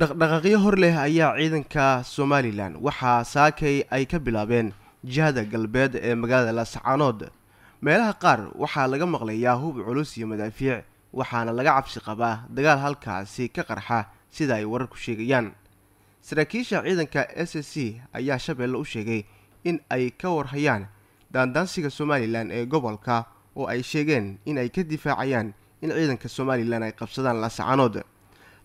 dhaqdhaqaaqyo hor leh ayaa ciidanka somalilan waxaa saakay ay ka bilaabeen jihada galbeed ee magaalada laascaanood meelaha qaar waxaa laga maqlayaa hub culus iyo madaafiic waxaana laga cabsi qabaa dagaal halkaasi ka qarxa sida ay wararku sheegayaan saraakiisha ciidanka s s c ayaa shabeelle u sheegay in ay ka warhayaan daandaansiga somalilan ee gobolka oo ay sheegeen in ay ka difaacayaan in ciidanka somalilan ay qabsadaan laascaanood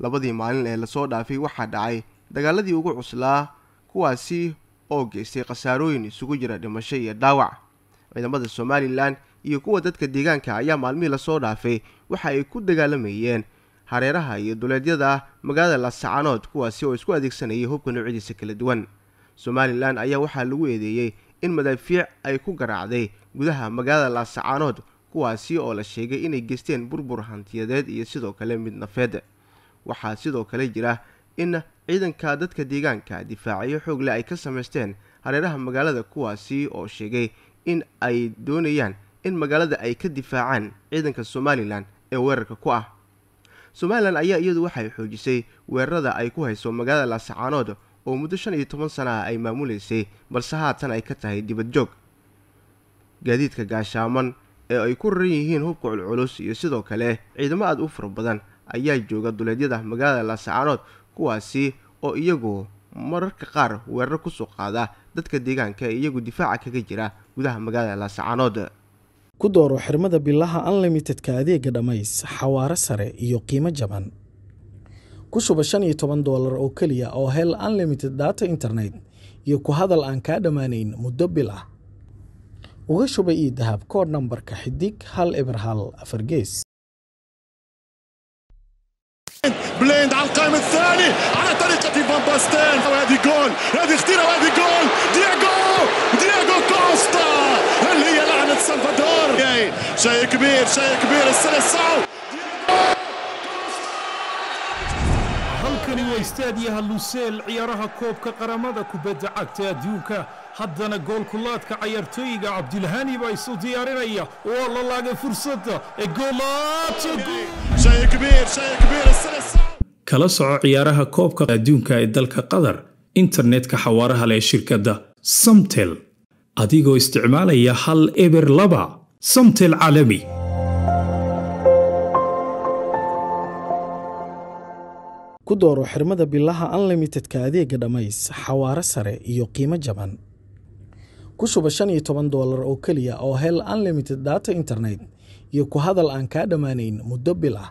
labadii maalin ee lasoo dhaafay waxaa dhacay dagaaladii ugu cuslaa kuwaasi oo geystay khasaarooyin isugu jira dhimasho iyo dhaawac ciidamada somalilan iyo kuwa dadka deegaanka ah ayaa maalmihii lasoo dhaafay waxa ay ku dagaalamayeen hareeraha iyo duleedyada ah, magaalada laasacanood kuwaasi oo isku adeegsanayay hubka noocyadiisa kala duwan somalilan ayaa waxaa lagu eedeeyey in madaafiic ay ku garaacday gudaha magaalada laasacanood kuwaasi oo la sheegay inay geysteen burbur hantiyadeed iyo sidoo kale mid nafeed waxaa sidoo kale jira in ciidanka dadka deegaanka difaacyo xoogle ay ka samaysteen hareeraha magaalada kuwaasi oo sheegay in ay doonayaan in magaalada ay ka difaacaan ciidanka somalilan ee weerarka ku ah somalilan ayaa iyadu waxay xoojisay weerarada ay ku hayso magaalada laasacaanood oo muddo shan iyo toban sana ah ay maamulaysay balse haatan ay ka tahay dibad joog gaadiidka gaashaaman ee ay ku raran yihiin hubka culculus iyo sidoo kale ciidamo aada u fara badan ayaa jooga duleedyada magaalada laascaanood kuwaasi oo iyagu mararka qaar weerar kusoo qaada dadka deegaanka ee iyagu difaaca kaga jira gudaha magaalada laascaanood ku dooro xirmada bilaha unlimitedka adeega dhammays xawaaro sare iyo qiimo jaban ku shuba shan iyo toban doolar oo keliya oo hel unlimited data internet iyo ku hadal aan kaa dhammaanayn muddo bil ah uga shuba io dahab kood nambarka xidig hal eber hal afar بليند على القائم الثاني على طريقة فان باستين وهذه جول هذه خطيرة وهذه جول دياغو دياغو كوستا هل هي لعنة سلفادور شيء كبير شيء كبير الثلاث صعب halkani waa istaadiyaha luseel ciyaaraha koobka qaramada kubadda cagta adduunka haddana goolkulaadka cayaartooyiga cabdilhani baa isu diyaarinaya oo la laagay fursadda ee goolaata kala soco ciyaaraha koobka adduunka ee dalka qatar internetka xawaaraha leh shirkadda samtel adigoo isticmaalaya hal eber laba samtel caalami ku dooro xirmada bilaha unlimitedka adeega dhammays xawaare sare iyo qiimo jaban ku shuba shan iyo toban doolar oo keliya oo hel unlimited data internet iyo ku hadal aan kaa dhammaanayn muddo bil ah